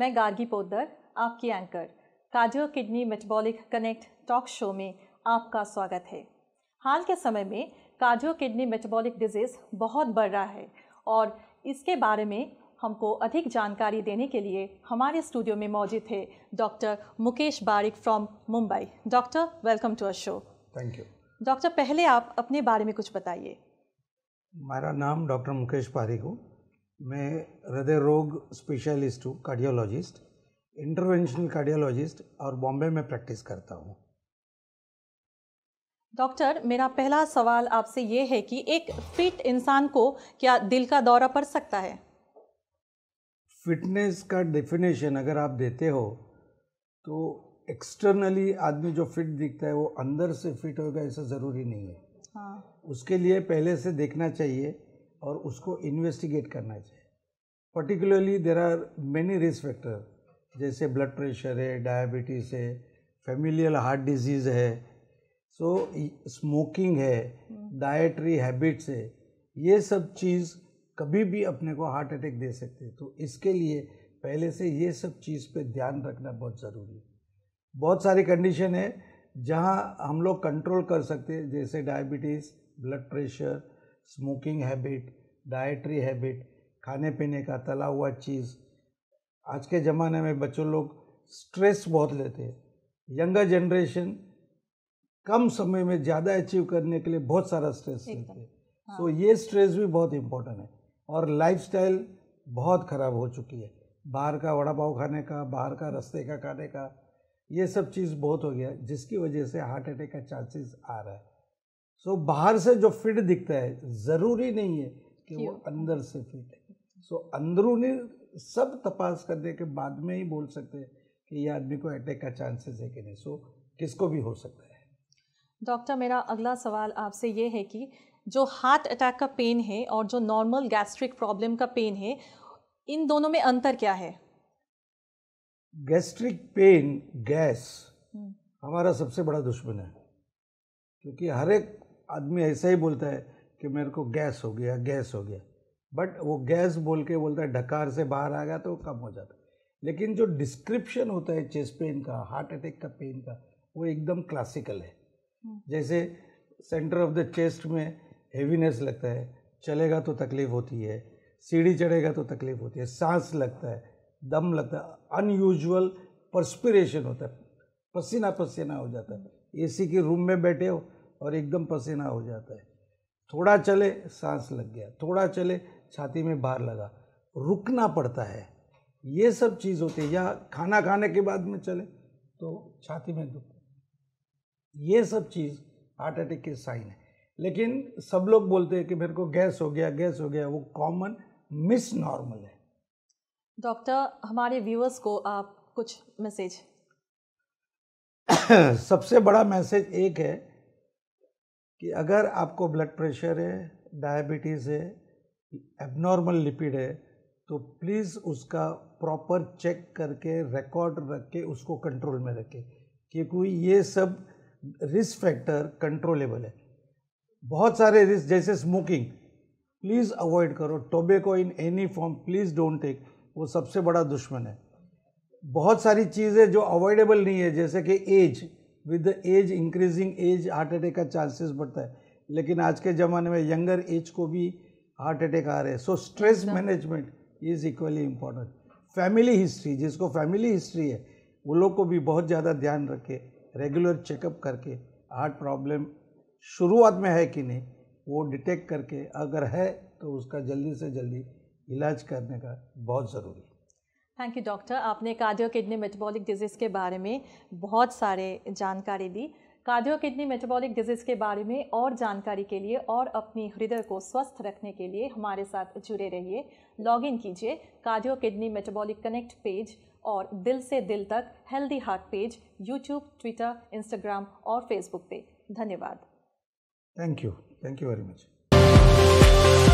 मैं गार्गी पोदर आपकी anchor cardio kidney metabolic connect talk show में आपका स्वागत है हाल के समय में कार्डियो किडनी मेटाबॉलिक डिजीज़ बहुत बढ़ रहा है और इसके बारे में हमको अधिक जानकारी देने के लिए हमारे स्टूडियो में मौजूद है doctor Mukesh Barik from Mumbai doctor welcome to our show thank you doctor पहले आप अपने बारे में कुछ बताइए मेरा नाम डॉक्टर मुकेश बारिक हूँ मैं हृदय रोग स्पेशलिस्ट हूँ कार्डियोलॉजिस्ट इंटरवेंशनल कार्डियोलॉजिस्ट और बॉम्बे में प्रैक्टिस करता हूँ डॉक्टर मेरा पहला सवाल आपसे ये है कि एक फिट इंसान को क्या दिल का दौरा पड़ सकता है फिटनेस का डेफिनेशन अगर आप देते हो तो एक्सटर्नली आदमी जो फिट दिखता है वो अंदर से फिट होगा ऐसा ज़रूरी नहीं है हाँ। उसके लिए पहले से देखना चाहिए और उसको इन्वेस्टिगेट करना चाहिए particularly there are many risk factor जैसे ब्लड प्रेशर है डायबिटीज़ है फेमिलियल हार्ट डिजीज़ है सो स्मोकिंग है डाइटरी हैबिट्स है ये सब चीज़ कभी भी अपने को हार्ट अटैक दे सकते हैं तो इसके लिए पहले से ये सब चीज़ पे ध्यान रखना बहुत ज़रूरी है बहुत सारी कंडीशन है जहाँ हम लोग कंट्रोल कर सकते हैं जैसे diabetes blood pressure smoking habit dietary habit खाने पीने का तला हुआ चीज़ आज के ज़माने में बच्चों लोग स्ट्रेस बहुत लेते हैं यंगर जनरेशन कम समय में ज़्यादा अचीव करने के लिए बहुत सारा स्ट्रेस लेते हैं हाँ। सो so, ये स्ट्रेस भी बहुत इम्पोर्टेंट है और लाइफस्टाइल बहुत ख़राब हो चुकी है बाहर का वड़ा पाव खाने का बाहर का रस्ते का खाने का ये सब चीज़ बहुत हो गया जिसकी वजह से हार्ट अटैक का चांसेस आ रहा है सो so, बाहर से जो फिट दिखता है ज़रूरी नहीं है कि वो अंदर से फिट है सो अंदरूनी सब तपास करने के बाद में ही बोल सकते हैं कि ये आदमी को अटैक का चांसेस है कि नहीं सो किसको भी हो सकता है डॉक्टर मेरा अगला सवाल आपसे ये है कि जो हार्ट अटैक का पेन है और जो नॉर्मल गैस्ट्रिक प्रॉब्लम का पेन है इन दोनों में अंतर क्या है गैस्ट्रिक पेन गैस हमारा सबसे बड़ा दुश्मन है क्योंकि हर एक आदमी ऐसा ही बोलता है कि मेरे को गैस हो गया गैस हो गया बट वो गैस बोल के बोलता है ढकार से बाहर आ गया तो वो कम हो जाता है लेकिन जो डिस्क्रिप्शन होता है चेस्ट पेन का हार्ट अटैक का पेन का वो एकदम क्लासिकल है हम्म। जैसे सेंटर ऑफ द चेस्ट में हेवीनेस लगता है चलेगा तो तकलीफ होती है सीढ़ी चढ़ेगा तो तकलीफ होती है सांस लगता है दम लगता है अनयूजल परस्पिरेशन होता है पसीना पसीना हो जाता है एसी हम्म। के रूम में बैठे हो और एकदम पसीना हो जाता है थोड़ा चले सांस लग गया थोड़ा चले छाती में बाहर लगा रुकना पड़ता है ये सब चीज़ होती है या खाना खाने के बाद में चले तो छाती में दुख ये सब चीज़ हार्ट अटैक के साइन है लेकिन सब लोग बोलते हैं कि मेरे को गैस हो गया गैस हो गया वो कॉमन मिस नॉर्मल है डॉक्टर हमारे व्यूअर्स को आप कुछ मैसेज सबसे बड़ा मैसेज एक है कि अगर आपको ब्लड प्रेशर है डायबिटीज़ है एबनॉर्मल लिपिड है तो प्लीज़ उसका प्रॉपर चेक करके रिकॉर्ड रख के उसको कंट्रोल में रखें क्योंकि ये सब रिस्क फैक्टर कंट्रोलेबल है बहुत सारे रिस्क जैसे स्मोकिंग प्लीज़ अवॉइड करो tobacco in any form please don't take वो सबसे बड़ा दुश्मन है बहुत सारी चीज़ें जो अवॉइडेबल नहीं है जैसे कि age with the age increasing age heart attack का चांसेस बढ़ता है लेकिन आज के ज़माने में यंगर एज को भी हार्ट अटैक आ रहे हैं so stress management is equally important family history जिसको फैमिली हिस्ट्री है वो लोग को भी बहुत ज़्यादा ध्यान रखे रेगुलर चेकअप करके हार्ट प्रॉब्लम शुरुआत में है कि नहीं वो डिटेक्ट करके अगर है तो उसका जल्दी से जल्दी इलाज करने का बहुत ज़रूरी है थैंक यू डॉक्टर आपने कार्डियो किडनी मेटाबॉलिक डिजीज़ के बारे में बहुत सारे जानकारी दी कार्डियो किडनी मेटाबॉलिक डिजीज़ के बारे में और जानकारी के लिए और अपनी हृदय को स्वस्थ रखने के लिए हमारे साथ जुड़े रहिए लॉग इन कीजिए cardio kidney metabolic connect page और दिल से दिल तक healthy heart page YouTube Twitter Instagram और फेसबुक पे धन्यवाद thank you thank you very much